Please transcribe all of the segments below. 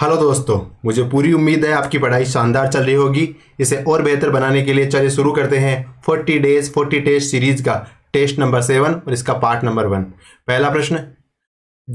hello दोस्तों मुझे पूरी उम्मीद है आपकी पढ़ाई शानदार चल रही होगी इसे और बेहतर बनाने के लिए चलिए शुरू करते हैं 40 डेज 40 टेस्ट सीरीज का टेस्ट नंबर सेवन और इसका पार्ट नंबर वन पहला प्रश्न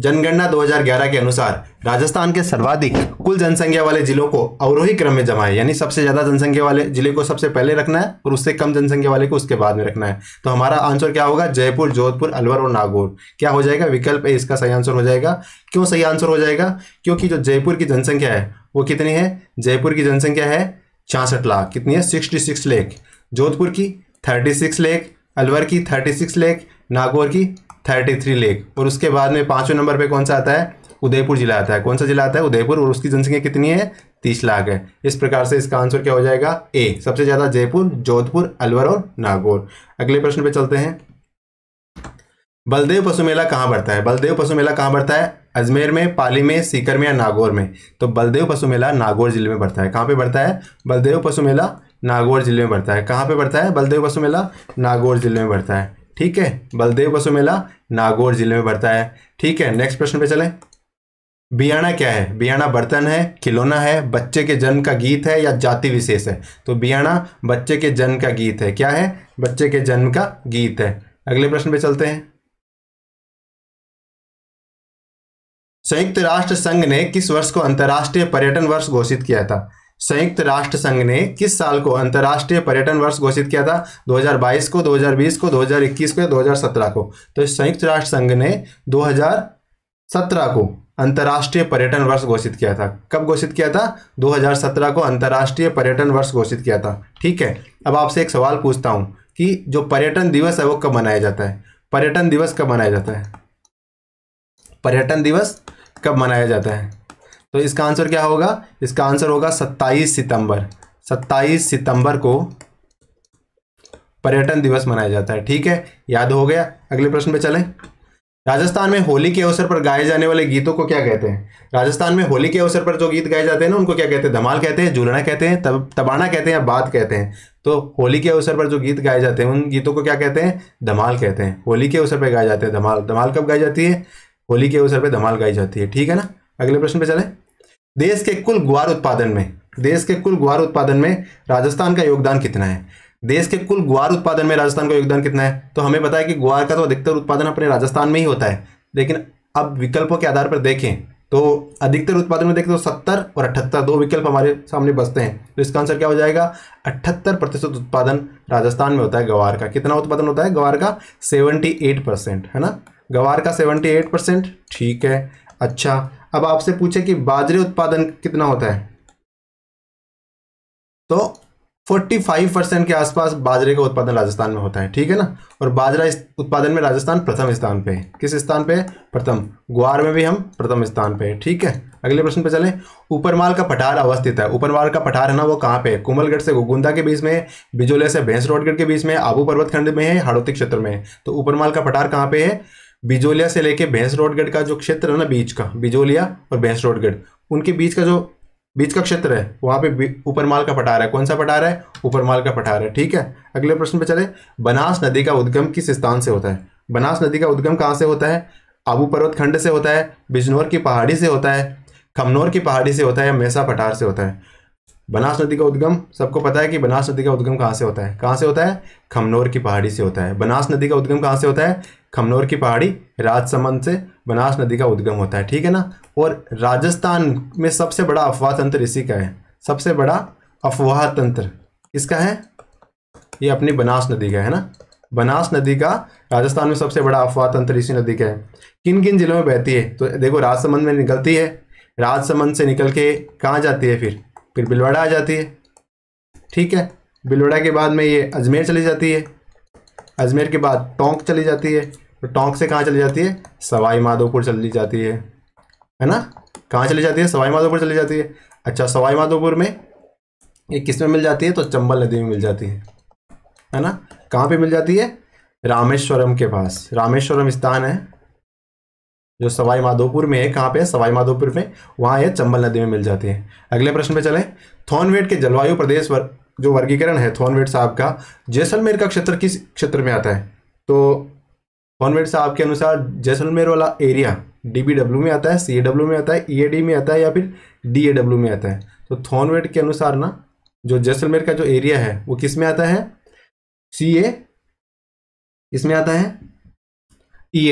जनगणना 2011 के अनुसार राजस्थान के सर्वाधिक कुल जनसंख्या वाले जिलों को अवरोही क्रम में जमा है यानी सबसे ज़्यादा जनसंख्या वाले जिले को सबसे पहले रखना है और उससे कम जनसंख्या वाले को उसके बाद में रखना है तो हमारा आंसर क्या होगा जयपुर जोधपुर अलवर और नागौर क्या हो जाएगा विकल्प ए इसका सही आंसर हो जाएगा क्यों सही आंसर हो जाएगा क्योंकि जो जयपुर की जनसंख्या है वो कितनी है जयपुर की जनसंख्या है छियासठ लाख कितनी है सिक्सटी सिक्स लेख जोधपुर की थर्टी सिक्स लेख अलवर की थर्टी सिक्स लेख नागौर की थर्टी थ्री लेख और उसके बाद में पाँचवें नंबर पे कौन सा आता है उदयपुर जिला आता है कौन सा जिला आता है उदयपुर और उसकी जनसंख्या कितनी है तीस लाख है इस प्रकार से इसका आंसर क्या हो जाएगा ए सबसे ज़्यादा जयपुर जोधपुर अलवर और नागौर अगले प्रश्न पे चलते हैं बलदेव पशु मेला कहाँ बढ़ता है बलदेव पशु मेला कहाँ बढ़ता है अजमेर में पाली में सीकर में या नागौर में तो बलदेव पशु मेला नागौर जिले में बढ़ता है कहाँ पे बढ़ता है बलदेव पशु मेला नागौर जिले में बढ़ता है कहाँ पे बढ़ता है बलदेव पशु मेला नागौर जिले में बढ़ता है ठीक है बलदेव पशु मेला नागौर जिले में बढ़ता है ठीक है नेक्स्ट प्रश्न पे चले बियाना क्या है बियाना बर्तन है खिलौना है बच्चे के जन्म का गीत है या जाति विशेष है तो बियाणा बच्चे के जन्म का गीत है क्या है बच्चे के जन्म का गीत है अगले प्रश्न पे चलते हैं संयुक्त राष्ट्र संघ ने किस वर्ष को अंतर्राष्ट्रीय पर्यटन वर्ष घोषित किया था संयुक्त राष्ट्र संघ ने किस साल को अंतर्राष्ट्रीय पर्यटन वर्ष घोषित किया था 2022 को 2020 को 2021 को या 2017 को तो संयुक्त राष्ट्र संघ ने 2017 को अंतर्राष्ट्रीय पर्यटन वर्ष घोषित किया था कब घोषित किया था 2017 को अंतर्राष्ट्रीय पर्यटन वर्ष घोषित किया था ठीक है अब आपसे एक सवाल पूछता हूँ कि जो पर्यटन दिवस है वो कब मनाया जाता है पर्यटन दिवस कब मनाया जाता है पर्यटन दिवस कब मनाया जाता है तो इसका आंसर क्या होगा इसका आंसर होगा 27 सितंबर 27 सितंबर को पर्यटन दिवस मनाया जाता है ठीक है याद हो गया अगले प्रश्न पे चलें राजस्थान में होली के अवसर पर गाए जाने वाले गीतों को क्या कहते हैं राजस्थान में होली के अवसर पर जो गीत गाए जाते हैं ना उनको क्या कहते हैं धमाल कहते हैं झूलना कहते हैं तब तबाना कहते हैं या बात कहते हैं तो होली के अवसर पर जो गीत गाए जाते हैं उन गीतों को क्या कहते हैं धमाल कहते हैं होली के अवसर पर गाए जाते हैं धमाल धमाल कब गाई जाती है होली के अवसर पर धमाल गाई जाती है ठीक है ना अगले प्रश्न पे चले देश के कुल ग्वार उत्पादन में देश के कुल ग्वार उत्पादन में राजस्थान का योगदान कितना है देश के कुल ग्वार उत्पादन में राजस्थान का योगदान कितना है तो हमें बताया कि ग्वार का तो अधिकतर उत्पादन अपने राजस्थान में ही होता है लेकिन अब विकल्पों के आधार पर देखें तो अधिकतर उत्पादन में देखें तो सत्तर और अठहत्तर दो विकल्प हमारे सामने बसते हैं तो इसका आंसर क्या हो जाएगा अठहत्तर प्रतिशत उत्पादन राजस्थान में होता है गवार का कितना उत्पादन होता है गवार का सेवेंटी एट परसेंट है ना गवार का सेवेंटी एट परसेंट ठीक है अच्छा अब आपसे पूछे कि बाजरे उत्पादन कितना होता है तो 45 परसेंट के आसपास बाजरे का उत्पादन राजस्थान में होता है ठीक है ना और बाजरा इस उत्पादन में राजस्थान प्रथम स्थान पे है किस स्थान पे प्रथम ग्वार में भी हम प्रथम स्थान पे है ठीक है अगले प्रश्न पे चले ऊपरमाल का पठार अवस्थित है ऊपरमाल का पठार है ना वो कहाँ पे है कुमलगढ़ से गोगुंदा के बीच में बिजोले से भैंस रोडगढ़ के बीच में आबू पर्वत खंड में है हाड़ोती क्षेत्र में तो ऊपरमाल का पठार कहाँ पे है बिजोलिया से लेके भैंस रोडगढ़ का जो क्षेत्र है ना बीच का बिजोलिया और भैंस रोडगढ़ उनके बीच का जो बीच का क्षेत्र है वहाँ पे ऊपरमाल का पठार है कौन सा पठार है ऊपरमाल का पठार है ठीक है अगले प्रश्न पे चले बनास नदी का उद्गम किस स्थान से होता है बनास नदी का उद्गम कहाँ से होता है आबू पर्वत खंड से होता है बिजनौर की पहाड़ी से होता है खमनौर की पहाड़ी से होता है मैसा पठार से होता है बनास नदी का उद्गम सबको पता है कि बनास नदी का उद्गम कहाँ से होता है कहाँ से होता है खमनौर की पहाड़ी से होता है बनास नदी का उद्गम कहाँ से होता है खमनौर की पहाड़ी राजसमंद से बनास नदी का उद्गम होता है ठीक है ना और राजस्थान में सबसे बड़ा अफवाह तंत्र इसी का है सबसे बड़ा अफवाह तंत्र किसका है ये अपनी बनास नदी का है ना बनास नदी का राजस्थान में सबसे बड़ा अफवाह तंत्र इसी नदी का है किन किन जिलों में बहती है तो देखो राजसमंद में निकलती है राजसमंद से निकल के कहाँ जाती है फिर फिर बिलवाड़ा आ जाती है ठीक है बिलवाड़ा के बाद में ये अजमेर चली जाती है अजमेर के बाद टोंक चली जाती है तो टोंक से कहाँ चली जाती है सवाई माधोपुर चली जाती है है ना कहाँ चली जाती है सवाई माधोपुर चली जाती है अच्छा सवाई माधोपुर में ये किस में मिल जाती है तो चंबल नदी में मिल जाती है है ना कहाँ पे मिल जाती है रामेश्वरम के पास रामेश्वरम स्थान है जो सवाई माधोपुर में है कहाँ पे है सवाई माधोपुर में वहाँ यह चंबल नदी में मिल जाती है अगले प्रश्न पे चलें थॉनवेट के जलवायु प्रदेश वर, जो वर्गीकरण है थॉनवेट साहब का जैसलमेर का क्षेत्र किस क्षेत्र में आता है तो कॉन्वेंट साहब के अनुसार जैसलमेर वाला एरिया डीबीडब्ल्यू में आता है सीएडब्ल्यू में आता है ईएडी में आता है या फिर डीएडब्ल्यू में आता है तो थॉनवेट के अनुसार ना जो जैसलमेर का जो एरिया है वो किस में आता है सी ए किसमें आता है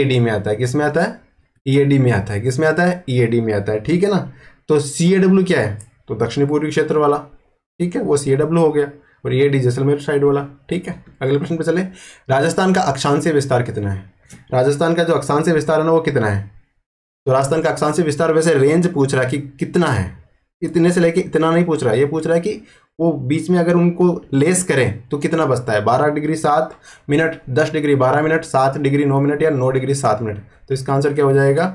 डी में आता है किसमें आता है ईएडी में आता है किसमें आता है ईएडी में आता है ठीक है ना तो सीएडब्ल्यू क्या है तो दक्षिण पूर्वी क्षेत्र वाला ठीक है वो सीएडब्ल्यू हो गया और ईएडी जैसलमेर साइड वाला ठीक है अगले प्रश्न पे चले राजस्थान का अक्षांशीय विस्तार कितना है राजस्थान का जो अक्षांश विस्तार है ना वो कितना है तो राजस्थान का अक्षांश विस्तार वैसे रेंज पूछ रहा है कि कितना है इतने से लेके इतना नहीं पूछ रहा है ये पूछ रहा है कि वो बीच में अगर उनको लेस करें तो कितना बचता है बारह डिग्री सात मिनट दस डिग्री बारह मिनट सात डिग्री नौ मिनट या नौ डिग्री सात मिनट तो इसका आंसर क्या हो जाएगा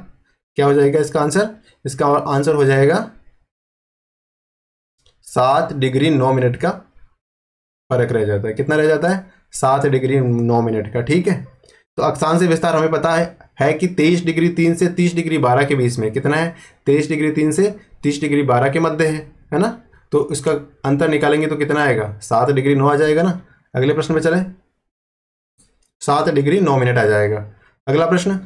क्या हो जाएगा इसका आंसर इसका आंसर हो जाएगा सात डिग्री नौ मिनट का फर्क रह जाता है कितना रह जाता है सात डिग्री नौ मिनट का ठीक है तो अक्षांश विस्तार हमें पता है है कि तेईस डिग्री तीन से तीस डिग्री बारह के बीच में कितना है तेईस डिग्री तीन से तीस डिग्री बारह के मध्य है है ना तो इसका अंतर निकालेंगे तो कितना आएगा सात डिग्री नौ आ जाएगा ना अगले प्रश्न में चले सात डिग्री नौ मिनट आ जाएगा अगला प्रश्न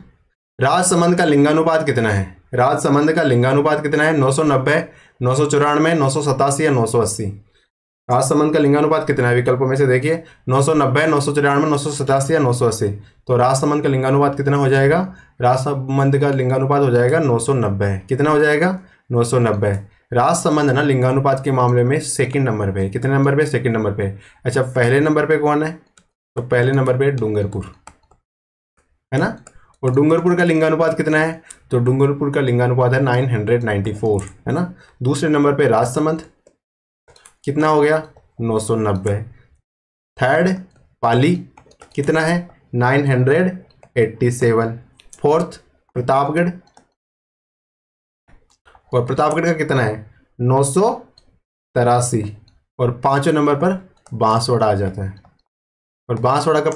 राज संबंध का लिंगानुपात कितना है राज संबंध का लिंगानुपात कितना है नौ सौ नब्बे नौ सौ चौरानवे नौ सौ सतासी या नौ सौ अस्सी राजसमंद संबंध का लिंगानुपात कितना है विकल्पों में से देखिए नौ सौ नब्बे नौ सौ चौरानवे नौ सौ सतासी या नौ सौ अस्सी तो राजसमंद का लिंगानुपात कितना हो जाएगा राजसमंद का लिंगानुपात हो जाएगा नौ सौ नब्बे कितना हो जाएगा नौ सौ नब्बे राजसमंद है ना लिंगानुपात के मामले में सेकंड नंबर पे कितने नंबर पे सेकंड नंबर पे अच्छा पहले नंबर पे कौन है तो पहले नंबर पे डूंगरपुर है ना और डूंगरपुर का लिंगानुपात कितना है तो डूंगरपुर का लिंगानुपात है नाइन हंड्रेड नाइन्टी फोर है ना दूसरे नंबर पे राजसमंद कितना हो गया नौ सौ नब्बे थर्ड पाली कितना है nine hundred eighty seven fourth Pratapgarh और प्रतापगढ़ का कितना है नौ सौ तिरासी और पाँचों नंबर पर बांसवाड़ा आ जाता है और बांसवाड़ा का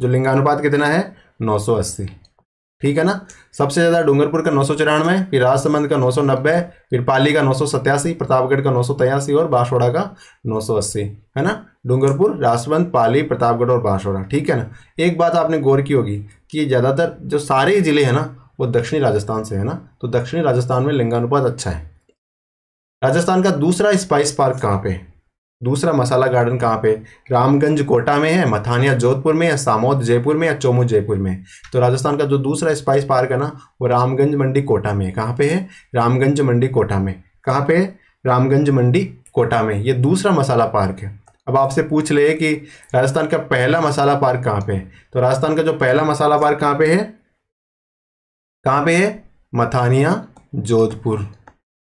जो लिंगानुपात कितना है नौ सौ अस्सी ठीक है ना सबसे ज़्यादा डूंगरपुर का नौ सौ चौरानवे फिर राजसमंद का नौ सौ नब्बे फिर पाली का नौ सौ सत्यासी प्रतापगढ़ का नौ सौ तयासी और बांसवाड़ा का नौ सौ अस्सी है ना डूंगरपुर राजसमंद पाली प्रतापगढ़ और बांसवाड़ा ठीक है ना एक बात आपने गौर की होगी कि ज़्यादातर जो सारे ज़िले हैं ना वो दक्षिणी राजस्थान से है ना तो दक्षिणी राजस्थान में लिंगानुपात अच्छा है राजस्थान का दूसरा स्पाइस पार्क कहाँ पे है दूसरा मसाला गार्डन कहाँ पे रामगंज कोटा में है मथानिया जोधपुर में या सामोद जयपुर में या चोमू जयपुर में तो राजस्थान का जो दूसरा स्पाइस पार्क है ना वो रामगंज मंडी कोटा में है कहाँ पे है रामगंज मंडी कोटा में कहाँ पे रामगंज मंडी कोटा में ये दूसरा मसाला पार्क है अब आपसे पूछ ले कि राजस्थान का पहला मसाला पार्क कहाँ पे है तो राजस्थान का जो पहला मसाला पार्क कहाँ पे है कहाँ पे है मथानिया जोधपुर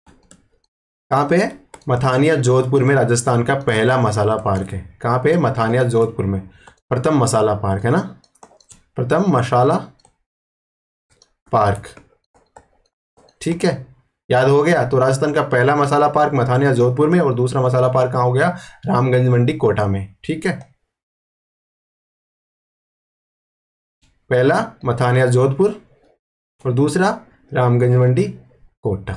कहाँ पे है मथानिया जोधपुर में राजस्थान का पहला मसाला पार्क है कहाँ पे मथानिया जोधपुर में प्रथम मसाला पार्क है ना प्रथम मसाला पार्क ठीक है याद हो गया तो राजस्थान का पहला मसाला पार्क मथानिया जोधपुर में और दूसरा मसाला पार्क कहाँ हो गया रामगंज मंडी कोटा में ठीक है पहला मथानिया जोधपुर और दूसरा रामगंज मंडी कोटा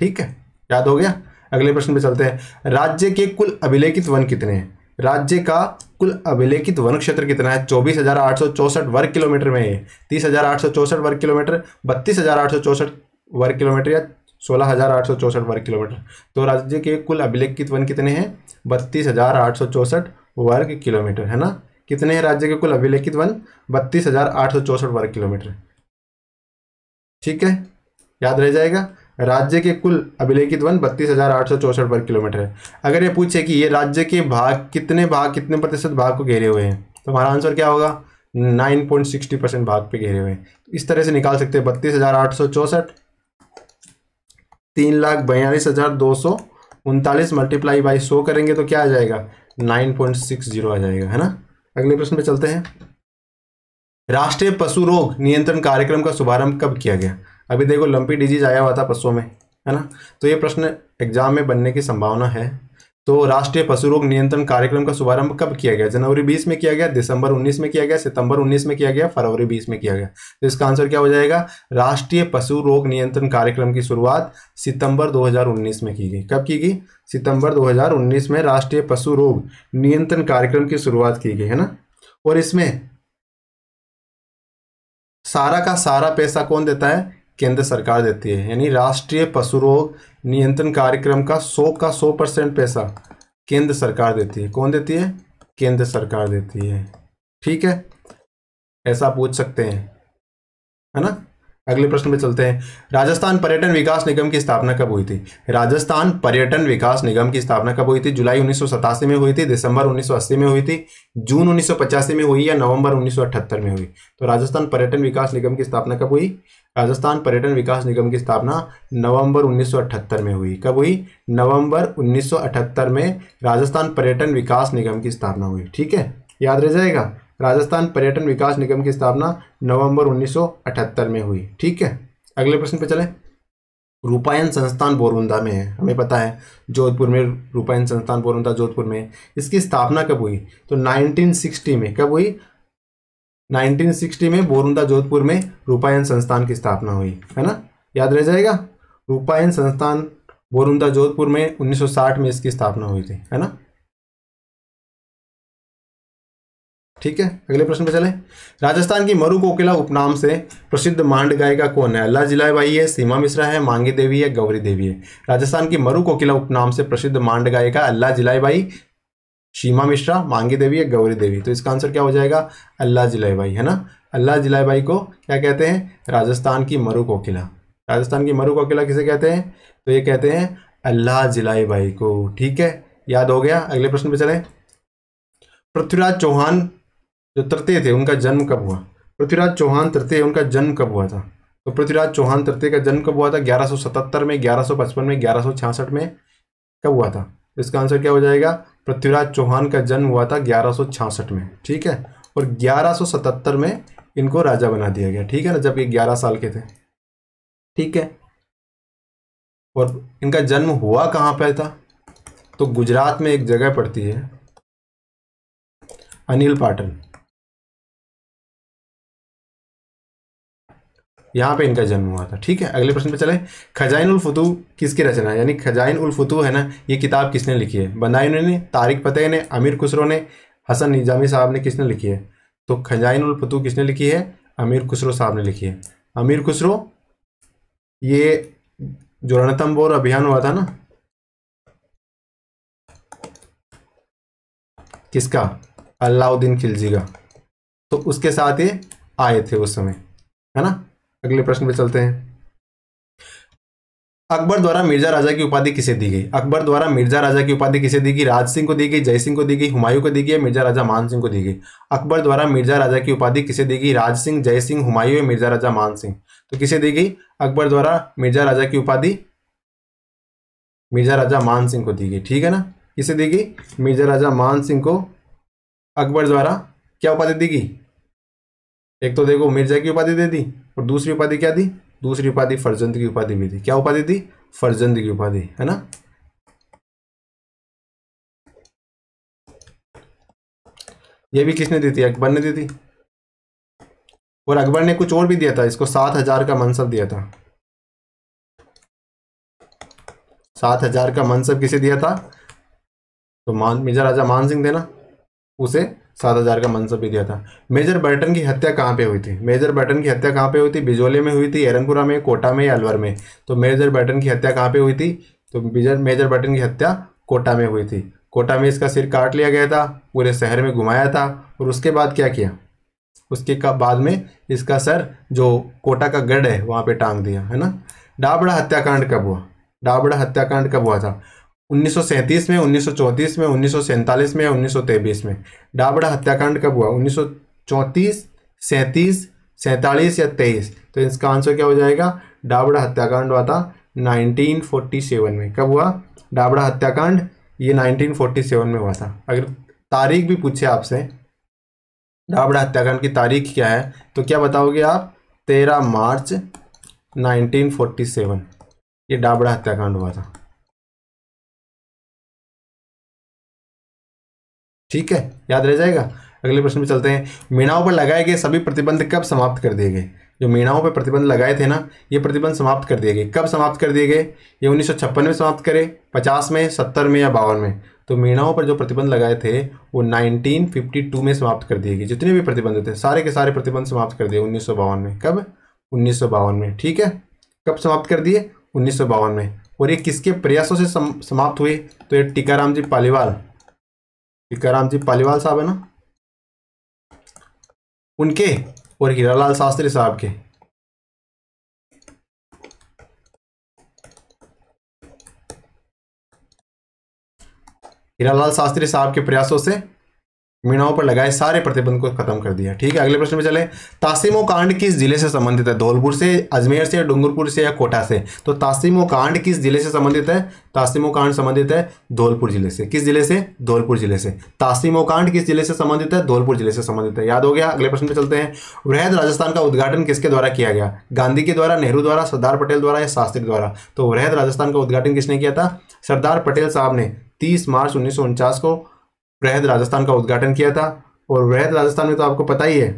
ठीक है याद हो गया अगले प्रश्न पे चलते हैं राज्य के कुल अभिलेखित वन कितने हैं राज्य का कुल अभिलेखित वन क्षेत्र कितना है चौबीस हजार आठ सौ चौसठ वर्ग किलोमीटर में है तीस हजार आठ सौ चौसठ वर्ग किलोमीटर बत्तीस हजार आठ सौ चौसठ वर्ग किलोमीटर या सोलह हजार आठ सौ चौसठ वर्ग किलोमीटर तो राज्य के कुल अभिलेखित वन कितने हैं बत्तीस हजार आठ सौ चौसठ वर्ग किलोमीटर है ना कितने हैं राज्य के कुल अभिलेखित वन बत्तीस हजार आठ सौ चौसठ वर्ग किलोमीटर ठीक है याद रह जाएगा राज्य के कुल अभिलेखित वन बत्तीस हज़ार आठ सौ चौसठ वर्ग किलोमीटर है अगर ये पूछे कि ये राज्य के भाग कितने भाग कितने प्रतिशत भाग को घेरे हुए हैं तो हमारा आंसर क्या होगा नाइन पॉइंट सिक्सटी परसेंट भाग पे घेरे हुए हैं इस तरह से निकाल सकते हैं बत्तीस हज़ार आठ सौ चौसठ तीन लाख बयालीस हज़ार दो सौ उनतालीस मल्टीप्लाई बाई सो करेंगे तो क्या आ जाएगा नाइन पॉइंट सिक्स जीरो आ जाएगा है ना अगले प्रश्न पे चलते हैं राष्ट्रीय पशु रोग नियंत्रण कार्यक्रम का शुभारंभ कब किया गया अभी देखो लंपी डिजीज आया हुआ था पशुओं में है ना तो ये प्रश्न एग्जाम में बनने की संभावना है तो राष्ट्रीय पशु रोग नियंत्रण कार्यक्रम का शुभारंभ कब किया गया जनवरी बीस में किया गया दिसंबर उन्नीस में किया गया सितंबर उन्नीस में किया गया फरवरी बीस में किया गया तो इसका आंसर क्या हो जाएगा राष्ट्रीय पशु रोग नियंत्रण कार्यक्रम की शुरुआत सितंबर दो में की गई कब की गई सितंबर दो में राष्ट्रीय पशु रोग नियंत्रण कार्यक्रम की शुरुआत की गई है ना और इसमें सारा का सारा पैसा कौन देता है केंद्र सरकार देती है यानी राष्ट्रीय पशु रोग नियंत्रण कार्यक्रम का सौ का सौ परसेंट पैसा केंद्र सरकार देती है कौन देती है केंद्र सरकार देती है ठीक है ऐसा पूछ सकते हैं है ना अगले प्रश्न पे चलते हैं राजस्थान पर्यटन विकास निगम की स्थापना कब हुई थी राजस्थान पर्यटन विकास निगम की स्थापना कब हुई थी जुलाई उन्नीस में हुई थी दिसंबर उन्नीस में हुई थी जून उन्नीस में हुई या नवंबर उन्नीस में हुई तो राजस्थान पर्यटन विकास निगम की स्थापना कब हुई राजस्थान पर्यटन विकास निगम की स्थापना नवंबर 1978 में हुई कब हुई नवंबर 1978 में राजस्थान पर्यटन विकास निगम की स्थापना हुई ठीक है याद रह जाएगा राजस्थान पर्यटन विकास निगम की स्थापना नवंबर 1978 में हुई ठीक है अगले प्रश्न पे चलें रूपायन संस्थान बोरुंदा में है हमें पता है जोधपुर में रूपायन संस्थान बोरुंदा जोधपुर में इसकी स्थापना कब हुई तो 1960 में कब हुई 1960 में बोरुंदा जोधपुर में रूपायन संस्थान की स्थापना हुई है ना याद रह जाएगा रूपायन संस्थान बोरुंदा जोधपुर में 1960 में इसकी स्थापना हुई थी है ना ठीक है अगले प्रश्न पे चले राजस्थान की मरु कोकिला उपनाम से प्रसिद्ध मांड गायिका कौन है अल्लाह जिलाबाई है सीमा मिश्रा है मांगी देवी है गौरी देवी है राजस्थान की मरु कोकिला उपनाम से प्रसिद्ध मांड गायिका अल्लाह भाई शीमा मिश्रा मांगी देवी या गौरी देवी तो इसका आंसर क्या हो जाएगा अल्लाह जिलाई भाई है ना अल्लाह जिलाई भाई को क्या कहते हैं राजस्थान की मरु कोकिला राजस्थान की मरु कोकिला किसे कहते हैं तो ये कहते हैं अल्लाह जिलाई भाई को ठीक है याद हो गया अगले प्रश्न पे चले पृथ्वीराज चौहान जो तृतीय थे उनका जन्म कब हुआ पृथ्वीराज चौहान तृतीय उनका जन्म कब हुआ था तो पृथ्वीराज चौहान तृतीय का जन्म कब हुआ था 1177 में 1155 में 1166 में कब हुआ था इसका आंसर क्या हो जाएगा पृथ्वीराज चौहान का जन्म हुआ था ग्यारह में ठीक है और 1177 में इनको राजा बना दिया गया ठीक है ना जब ये 11 साल के थे ठीक है और इनका जन्म हुआ कहाँ पर था तो गुजरात में एक जगह पड़ती है अनिल पाटन यहाँ पे इनका जन्म हुआ था ठीक है अगले प्रश्न पे चले खजाइन उल फतू किसकी रचना है यानी खजाइन उल फतू है ना ये किताब किसने लिखी है बंदाइनों ने तारिक फतेह ने अमीर खुसरो ने हसन निजामी साहब ने किसने लिखी है तो खजाइन उल फतू किसने लिखी है अमीर खुसरो साहब ने लिखी है अमीर खुसरो ये जो रणतम्बोर अभियान हुआ था ना किसका अलाउद्दीन खिलजी का तो उसके साथ ये आए थे उस समय है ना अगले प्रश्न पे चलते हैं अकबर द्वारा मिर्जा राजा की उपाधि किसे दी गई अकबर द्वारा मिर्जा राजा की उपाधि किसे दी गई राज सिंह को दी गई जय सिंह को दी गई हुमायूं को दी गई मिर्जा राजा मान सिंह को दी गई अकबर द्वारा मिर्जा राजा की उपाधि किसे दी गई राज सिंह जय सिंह हुमायूं या मिर्जा राजा मान सिंह तो किसे दी गई अकबर द्वारा मिर्जा राजा की उपाधि मिर्जा राजा मान सिंह को दी गई ठीक है ना किसे दी गई मिर्जा राजा मान सिंह को अकबर द्वारा क्या उपाधि दी गई एक तो देखो मिर्जा की उपाधि दे दी और दूसरी उपाधि क्या दी दूसरी उपाधि फर्जंद की उपाधि भी दी क्या उपाधि दी फर्जंद की उपाधि है ना ये भी किसने दी थी अकबर ने दी थी और अकबर ने कुछ और भी दिया था इसको सात हजार का मनसब दिया था सात हजार का मनसब किसे दिया था तो मान मिर्जा राजा मान सिंह देना उसे सात हज़ार का मनसब भी दिया था मेजर बर्टन की हत्या कहाँ पे हुई थी मेजर बर्टन की हत्या कहाँ पे हुई थी बिजोले में हुई थी एरनपुरा में कोटा में या अलवर में तो मेजर बर्टन की हत्या कहाँ पे हुई थी तो मेजर मेजर बर्टन की हत्या कोटा में हुई थी कोटा में इसका सिर काट लिया गया था पूरे शहर में घुमाया था और उसके बाद क्या किया उसके का बाद में इसका सर जो कोटा का गढ़ है वहाँ पर टांग दिया है ना डाबड़ा हत्याकांड कब हुआ डाबड़ा हत्याकांड कब हुआ था 1937 में 1934 में उन्नीस में या उन्नीस में डाबड़ा हत्याकांड कब हुआ उन्नीस सौ चौंतीस सैंतीस सैंतालीस या तेईस तो इसका आंसर क्या हो जाएगा डाबड़ा हत्याकांड हुआ था 1947 में कब हुआ डाबड़ा हत्याकांड ये 1947 में हुआ था अगर तारीख भी पूछे आपसे डाबड़ा हत्याकांड की तारीख क्या है तो क्या बताओगे आप 13 मार्च 1947 ये डाबड़ा हत्याकांड हुआ था ठीक है याद रह जाएगा अगले प्रश्न में चलते हैं मीणाओं पर लगाए गए सभी प्रतिबंध कब समाप्त कर दिए गए जो मीणाओं पर प्रतिबंध लगाए थे ना ये प्रतिबंध समाप्त कर दिए गए कब समाप्त कर दिए गए ये उन्नीस में समाप्त करे पचास में सत्तर में या बावन में तो मीणाओं पर जो प्रतिबंध लगाए थे वो 1952 में समाप्त कर दिए गए जितने भी प्रतिबंध थे सारे के सारे प्रतिबंध समाप्त कर दिए उन्नीस में कब उन्नीस में ठीक है कब समाप्त कर दिए उन्नीस में और ये किसके प्रयासों से समाप्त हुए तो ये टीकाराम जी पालीवाल टीकाराम जी पालीवाल साहब है ना उनके और हीरालाल शास्त्री साहब के हीरालाल शास्त्री साहब के प्रयासों से मीणाओं पर लगाए सारे प्रतिबंध को खत्म कर दिया ठीक है अगले प्रश्न में चले तासिमो कांड किस जिले से संबंधित है धौलपुर से अजमेर से डूंगरपुर से या कोटा से तो तासिमो कांड किस जिले से संबंधित है तासीमो कांड संबंधित है धौलपुर जिले से किस जिले से धौलपुर जिले से तासीमो कांड किस जिले से संबंधित है धौलपुर जिले से संबंधित है याद हो गया अगले प्रश्न में चलते हैं वृहद राजस्थान का उद्घाटन किसके द्वारा किया गया गांधी के द्वारा नेहरू द्वारा सरदार पटेल द्वारा या शास्त्री द्वारा तो वृहद राजस्थान का उद्घाटन किसने किया था सरदार पटेल साहब ने तीस मार्च उन्नीस को वृहद राजस्थान का उद्घाटन किया था और वृहद राजस्थान में तो आपको पता ही है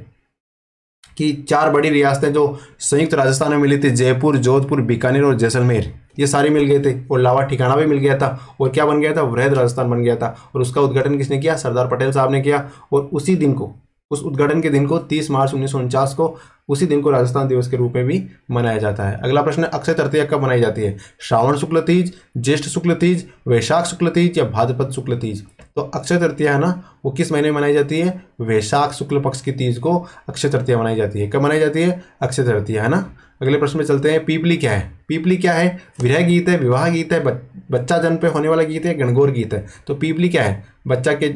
कि चार बड़ी रियासतें जो संयुक्त राजस्थान में मिली थी जयपुर जोधपुर बीकानेर और जैसलमेर ये सारे मिल गए थे और लावा ठिकाना भी मिल गया था और क्या बन गया था वृहद राजस्थान बन गया था और उसका उद्घाटन किसने किया सरदार पटेल साहब ने किया और उसी दिन को उस उद्घाटन के दिन को 30 मार्च उन्नीस को उसी दिन को राजस्थान दिवस के रूप में भी मनाया जाता है अगला प्रश्न अक्षय तृतीया कब मनाई जाती है श्रावण शुक्ल तीज ज्येष्ठ शुक्ल तीज वैशाख शुक्ल तीज या भाद्रपद शुक्ल तीज तो अक्षय तृतीया है ना वो किस महीने में मनाई जाती है वैशाख शुक्ल पक्ष की तीज को अक्षय तृतीया मनाई जाती है कब मनाई जाती है अक्षय तृतीया है ना अगले प्रश्न में चलते हैं पीपली क्या है पीपली क्या है विरह गीत है विवाह गीत है बच्चा जन्म पे होने वाला गीत है गणगौर गीत है तो पीपली क्या है बच्चा के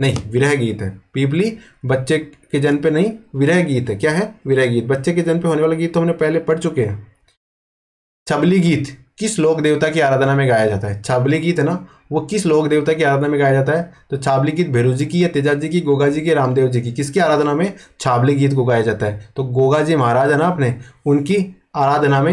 नहीं विरह गीत है पीपली बच्चे के जन्म पे नहीं विरह गीत है क्या है विरह गीत बच्चे के जन्म पे होने वाला गीत तो हमने पहले पढ़ चुके हैं छबली गीत किस लोक देवता की आराधना में गाया जाता है छाबली गीत है ना वो किस लोक देवता की आराधना में गाया जाता है तो छाबली गीत भैरू जी की या तेजा जी की गोगा जी की रामदेव जी की किसकी आराधना में छाबली गीत को गाया जाता है तो गोगा जी महाराज है ना अपने उनकी आराधना में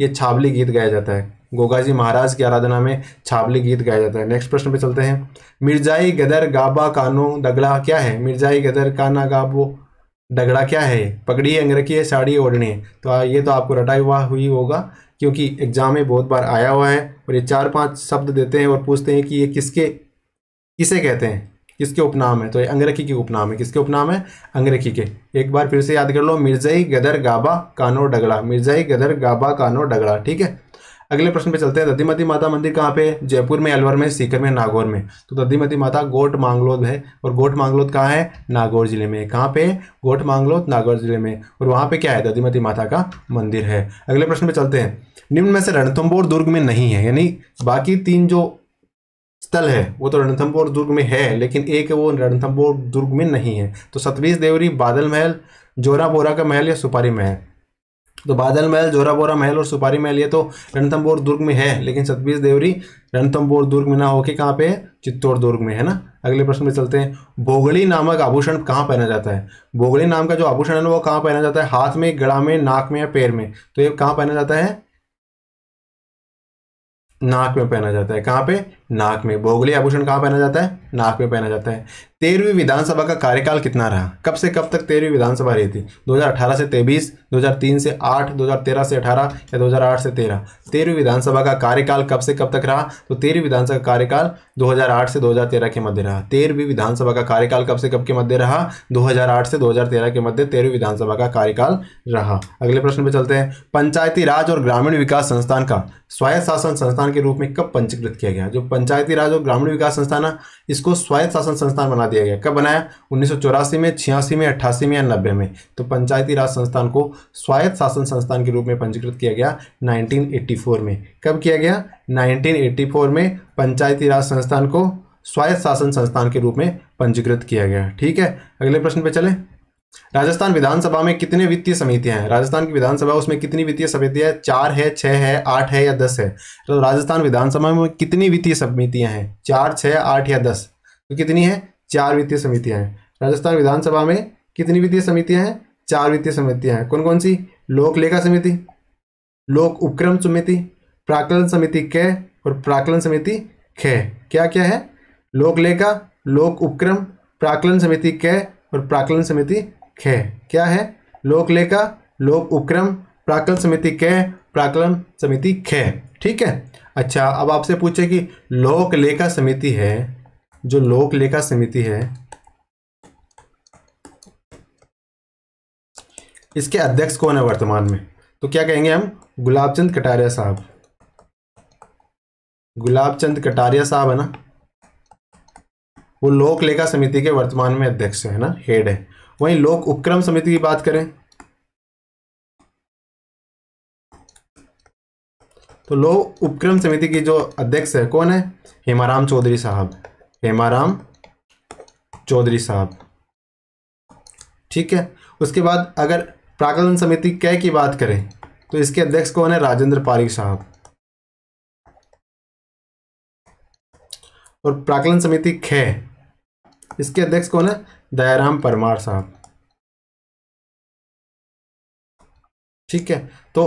ये छाबली गीत गाया जाता है गोगा जी महाराज की आराधना में छाबली गीत गाया जाता है नेक्स्ट प्रश्न पे चलते हैं मिर्जाई गदर गाबा कानो दगड़ा क्या है मिर्जाई गदर काना गाबो डगड़ा क्या है पगड़ी अंग्रकी है साड़ी ओढ़नी है तो ये तो आपको रटाई हुआ हुई होगा क्योंकि एग्ज़ाम में बहुत बार आया हुआ है और ये चार पांच शब्द देते हैं और पूछते हैं कि ये किसके किसे कहते हैं किसके उपनाम है तो ये अंग्रेखी के उपनाम है किसके उपनाम है अंग्रेखी के एक बार फिर से याद कर लो मिर्जाई गदर गाबा कानो डगड़ा मिर्जाई गदर गाबा कानो डगड़ा ठीक है अगले प्रश्न पे चलते हैं दधीमती माता मंदिर कहाँ पे जयपुर में अलवर में सीकर में नागौर में तो दधीमती माता गोट मांगलोद है और गोट मांगलोद कहाँ है नागौर जिले में कहाँ पे गोट मांगलोद नागौर जिले में और वहाँ पे क्या है दधीमती माता का मंदिर है अगले प्रश्न पे चलते हैं निम्न में से रणथम्बोर दुर्ग में नहीं है यानी बाकी तीन जो स्थल है वो तो रणथम्बोर दुर्ग में है लेकिन एक वो रणथम्बोर दुर्ग में नहीं है तो सतबीस देवरी बादल महल जोरा बोरा का महल या सुपारी महल तो बादल महल जोरा बोरा महल और सुपारी महल ये तो रणथम्बोर दुर्ग में है लेकिन सतबीस देवरी रणथम्बोर दुर्ग में ना होके कहाँ पे है चित्तौड़ दुर्ग में है ना अगले प्रश्न में चलते हैं भोगड़ी नामक आभूषण कहाँ पहना जाता है भोगड़ी नाम का जो आभूषण है ना वो कहाँ पहना जाता है हाथ में गड़ा में नाक में या पैर में तो ये कहाँ पहना जाता है नाक में पहना जाता है कहाँ पे नाक में बोगली आभूषण कहाँ पहना जाता है नाक में पहना जाता है तेरहवीं विधानसभा का कार्यकाल कितना रहा कब से कब तक तेरहवीं विधानसभा रही थी 2018 से 23, 2003 से 8, 2013 से 18 या 2008 से 13 तेरहवीं विधानसभा का कार्यकाल कब से कब तक रहा तो तेरहवीं विधानसभा का कार्यकाल 2008 से 2013 के मध्य रहा तेरहवीं विधानसभा का कार्यकाल कब से कब के मध्य रहा 2008 से 2013 के मध्य तेरहवीं विधानसभा का कार्यकाल रहा अगले प्रश्न पर चलते हैं पंचायती राज और ग्रामीण विकास संस्थान का स्वायत्त शासन संस्थान के रूप में कब पंजीकृत किया गया जो पंचायती राज और ग्रामीण विकास संस्थान इसको स्वायत्त शासन संस्थान बना दिया गया कब बनाया उन्नीस में छियासी में अट्ठासी में या नब्बे में तो पंचायती राज संस्थान को स्वायत्त शासन संस्थान के रूप में पंजीकृत किया गया 1984 में कब किया गया 1984 में पंचायती राज संस्थान को स्वायत्त शासन संस्थान के रूप में पंजीकृत किया गया ठीक है अगले प्रश्न पे चले राजस्थान विधानसभा में कितने वित्तीय समितियां हैं राजस्थान की विधानसभा उसमें कितनी वित्तीय समितियां चार है छह है आठ है या दस है तो राजस्थान विधानसभा में कितनी वित्तीय समितियां हैं चार छः आठ या दस तो कितनी है चार वित्तीय समितियां हैं राजस्थान विधानसभा में कितनी वित्तीय समितियां हैं चार वित्तीय समितियां हैं कौन कौन सी लोक लेखा समिति लोक उपक्रम समिति प्राकलन समिति क और प्राकलन समिति ख क्या क्या है लोक लेखा लोक उपक्रम प्राकलन समिति क और प्राकलन समिति ख क्या है लोकलेखा लोक उपक्रम प्राकलन समिति क प्राकलन समिति ख ठीक है अच्छा अब आपसे पूछे कि लोक लेखा समिति है जो लोक लेखा समिति है इसके अध्यक्ष कौन है वर्तमान में तो क्या कहेंगे हम गुलाब चंद कटारिया साहब गुलाब चंद कटारिया साहब है ना वो लोक लेखा समिति के वर्तमान में अध्यक्ष है ना हेड है वहीं लोक उपक्रम समिति की बात करें तो लोक उपक्रम समिति की जो अध्यक्ष है कौन है हेमाराम चौधरी साहब हेमाराम चौधरी साहब ठीक है उसके बाद अगर प्राकलन समिति कै की बात करें तो इसके अध्यक्ष कौन है राजेंद्र पारिक साहब और प्राकलन समिति खे इसके अध्यक्ष कौन है दयाराम परमार साहब ठीक है तो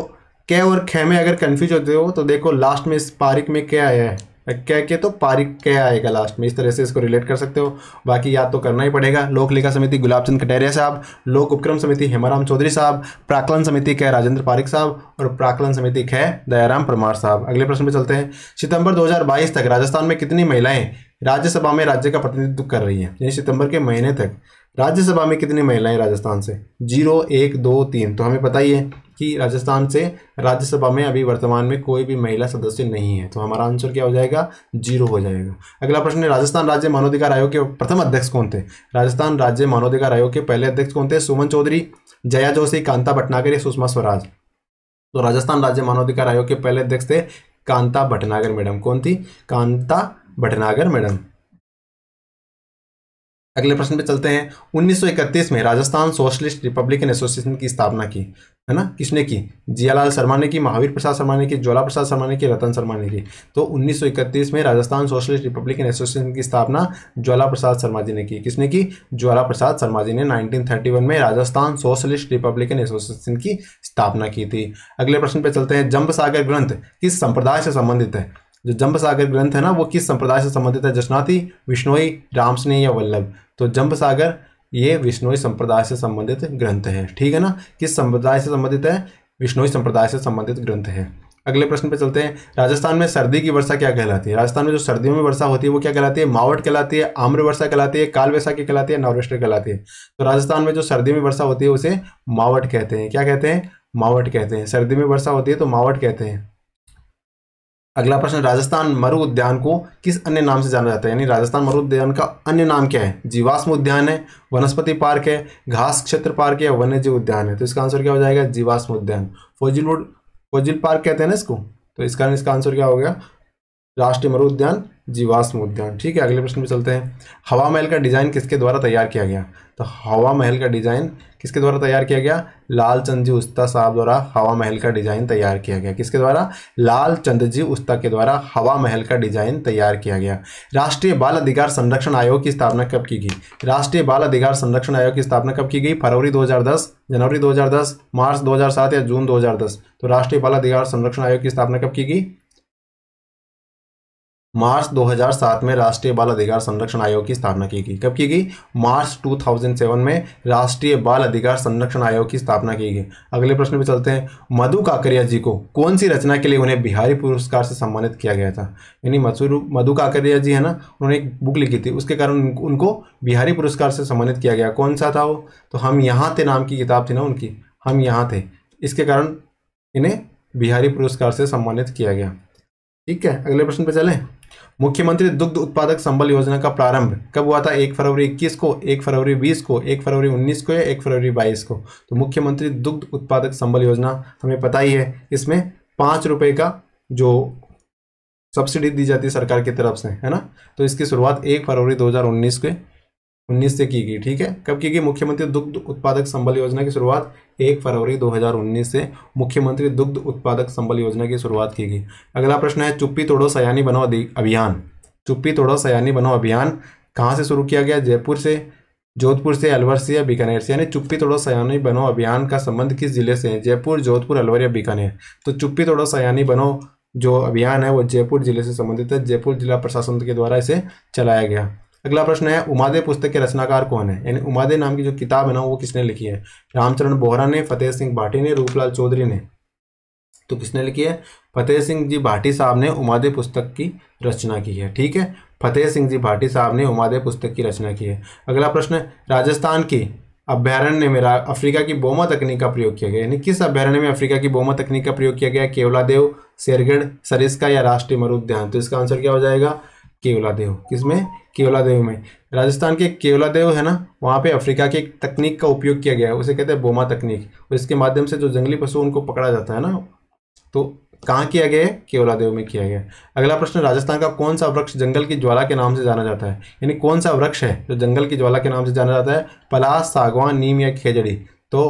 कै और खै में अगर कंफ्यूज होते हो तो देखो लास्ट में इस पारिक में क्या आया है क्या के तो पारिक क्या आएगा लास्ट में इस तरह से इसको रिलेट कर सकते हो बाकी याद तो करना ही पड़ेगा लोक लेखा समिति गुलाब चंद कटेरिया साहब लोक उपक्रम समिति हेमाराम चौधरी साहब प्राकलन समिति कै राजेंद्र पारिक साहब और प्राकलन समिति कै दयाराम परमार साहब अगले प्रश्न पे चलते हैं सितंबर 2022 तक राजस्थान में कितनी महिलाएं राज्यसभा में राज्य का प्रतिनिधित्व कर रही है यानी सितंबर के महीने तक राज्यसभा में कितनी महिलाएं राजस्थान से जीरो एक दो तीन तो हमें पता ही है कि राजस्थान से राज्यसभा में अभी वर्तमान में कोई भी महिला सदस्य नहीं है तो हमारा आंसर क्या हो जाएगा जीरो हो जाएगा अगला प्रश्न है राजस्थान राज्य मानवाधिकार आयोग के प्रथम अध्यक्ष कौन थे राजस्थान राज्य मानवाधिकार आयोग के पहले अध्यक्ष कौन थे सुमन चौधरी जया जोशी कांता भटनागर या सुषमा स्वराज तो राजस्थान राज्य मानवाधिकार आयोग के पहले अध्यक्ष थे कांता भटनागर मैडम कौन थी कांता भटनागर मैडम अगले प्रश्न पे चलते हैं 1931 में राजस्थान सोशलिस्ट रिपब्लिकन एसोसिएशन की स्थापना की है ना किसने की जियालाल शर्मा ने की महावीर प्रसाद शर्मा ने की ज्वाला प्रसाद शर्मा ने की रतन शर्मा ने की तो 1931 में राजस्थान सोशलिस्ट रिपब्लिकन एसोसिएशन की स्थापना ज्वाला प्रसाद शर्मा जी ने की किसने की ज्वाला प्रसाद शर्मा जी ने नाइनटीन में राजस्थान सोशलिस्ट रिपब्लिकन एसोसिएशन की स्थापना की थी अगले प्रश्न पे चलते हैं जम्ब ग्रंथ किस संप्रदाय से संबंधित है जो जम्ब सागर ग्रंथ है ना वो किस संप्रदाय से संबंधित है जशनाथी विष्णोई रामसनेय या वल्लभ तो जम्ब सागर ये विष्णोई संप्रदाय से संबंधित ग्रंथ है ठीक है ना किस संप्रदाय से संबंधित है विष्णोई संप्रदाय से संबंधित ग्रंथ है अगले प्रश्न पे चलते हैं राजस्थान में सर्दी की वर्षा क्या कहलाती है राजस्थान में जो सर्दियों में वर्षा होती है वो क्या कहलाती है मावट कहलाती है आम्र वर्षा कहलाती है काल वैसाखी कहलाती है नॉर्वेस्टर कहलाती है तो राजस्थान में जो सर्दी में वर्षा होती है उसे मावट कहते हैं क्या कहते हैं मावट कहते हैं सर्दी में वर्षा होती है तो मावट कहते हैं अगला प्रश्न राजस्थान मरु उद्यान को किस अन्य नाम से जाना जाता है यानी राजस्थान मरु उद्यान का अन्य नाम क्या है जीवाश्म उद्यान है वनस्पति पार्क है घास क्षेत्र पार्क है वन्यजीव उद्यान है तो इसका आंसर क्या हो जाएगा जीवाश्म उद्यान फौजिल रोड फौजिल पार्क कहते हैं ना इसको तो इस कारण इसका आंसर क्या हो गया राष्ट्रीय मरु उद्यान जीवाश्म उद्यान ठीक है अगले प्रश्न पे चलते हैं हवा महल का डिज़ाइन किसके द्वारा तैयार किया गया तो हवा महल का डिज़ाइन किसके द्वारा तैयार किया गया लाल चंद जी उस्ता साहब द्वारा हवा महल का डिजाइन तैयार किया गया किसके द्वारा लाल चंद जी उस्ता के द्वारा हवा महल का डिजाइन तैयार किया गया राष्ट्रीय बाल अधिकार संरक्षण आयोग की स्थापना कब की गई राष्ट्रीय बाल अधिकार संरक्षण आयोग की स्थापना कब की गई फरवरी 2010 जनवरी 2010 मार्च 2007 या जून 2010 तो राष्ट्रीय बाल अधिकार संरक्षण आयोग की स्थापना कब की गई मार्च 2007 में राष्ट्रीय बाल अधिकार संरक्षण आयोग की स्थापना की गई कब की गई मार्च 2007 में राष्ट्रीय बाल अधिकार संरक्षण आयोग की स्थापना की गई अगले प्रश्न पे चलते हैं मधु काकरिया जी को कौन सी रचना के लिए उन्हें बिहारी पुरस्कार से सम्मानित किया गया था यानी मसूर मधु काकरिया जी है ना उन्होंने एक बुक लिखी थी उसके कारण उनको बिहारी पुरस्कार से सम्मानित किया गया कौन सा था वो तो हम यहाँ थे नाम की किताब थी ना उनकी हम यहाँ थे इसके कारण इन्हें बिहारी पुरस्कार से सम्मानित किया गया ठीक है अगले प्रश्न पे चलें मुख्यमंत्री दुग्ध उत्पादक संबल योजना का प्रारंभ कब हुआ था एक फरवरी 21 को एक फरवरी 20 को एक फरवरी 19 को या एक फरवरी 22 को तो मुख्यमंत्री दुग्ध उत्पादक संबल योजना हमें पता ही है इसमें पाँच रुपये का जो सब्सिडी दी जाती है सरकार की तरफ से है ना तो इसकी शुरुआत एक फरवरी 2019 के 2019 से की गई ठीक है कब की गई मुख्यमंत्री दुग्ध उत्पादक संबल योजना की शुरुआत एक फरवरी 2019 से मुख्यमंत्री दुग्ध उत्पादक संबल योजना की शुरुआत की गई अगला प्रश्न है चुप्पी तोड़ो सयानी बनाओ अभियान चुप्पी तोड़ो सयानी बनाओ अभियान कहाँ से शुरू किया गया जयपुर से जोधपुर से अलवर से या बीकानेर से यानी चुप्पी तोड़ो सयानी बनो अभियान का संबंध किस जिले से है जयपुर जोधपुर अलवर या बीकानेर तो चुप्पी तोड़ो सयानी बनो जो अभियान है वो जयपुर जिले से संबंधित है जयपुर जिला प्रशासन के द्वारा इसे चलाया गया अगला प्रश्न है उमादे पुस्तक के रचनाकार कौन है यानी उमादे नाम की जो किताब है ना वो किसने लिखी है रामचरण बोहरा ने फतेह सिंह भाटी ने रूपलाल चौधरी ने तो किसने लिखी है फतेह सिंह जी भाटी साहब ने उमादे पुस्तक की रचना की है ठीक है फतेह सिंह जी भाटी साहब ने उमादे पुस्तक की रचना की है अगला प्रश्न राजस्थान की अभ्यारण्य में अफ्रीका की बोमा तकनीक का प्रयोग किया गया यानी किस अभ्यारण्य में अफ्रीका की बोमा तकनीक का प्रयोग किया गया केवलादेव शेरगढ़ सरिस्का या राष्ट्रीय मरुद्यान तो इसका आंसर क्या हो जाएगा केवला किसमें किस में राजस्थान के देव है ना वहाँ पे अफ्रीका की एक तकनीक का उपयोग किया गया है उसे कहते हैं बोमा तकनीक और इसके माध्यम से जो जंगली पशु उनको पकड़ा जाता है ना तो कहाँ किया गया है केवला देव में किया गया अगला प्रश्न राजस्थान का कौन सा वृक्ष जंगल की ज्वाला के नाम से जाना जाता है यानी कौन सा वृक्ष है जो जंगल की ज्वाला के नाम से जाना जाता है पलास सागवान नीम या खेजड़ी तो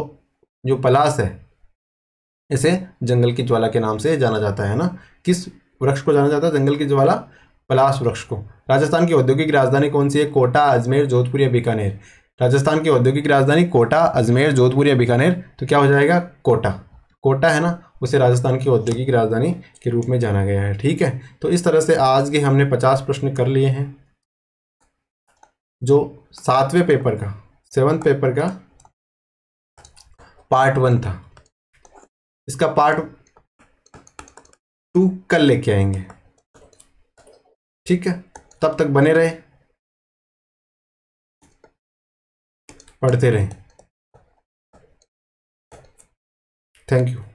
जो पलास है इसे जंगल की ज्वाला के नाम से जाना जाता है ना किस वृक्ष को जाना जाता है जंगल की ज्वाला पलाश वृक्ष को राजस्थान की औद्योगिक राजधानी कौन सी है कोटा अजमेर जोधपुर या बीकानेर राजस्थान की औद्योगिक राजधानी कोटा अजमेर जोधपुर या बीकानेर तो क्या हो जाएगा कोटा कोटा है ना उसे राजस्थान की औद्योगिक राजधानी के रूप में जाना गया है ठीक है तो इस तरह से आज के हमने पचास प्रश्न कर लिए हैं जो सातवें पेपर का सेवन्थ पेपर का पार्ट वन था इसका पार्ट टू कल लेके आएंगे ठीक है तब तक बने रहे पढ़ते रहें थैंक यू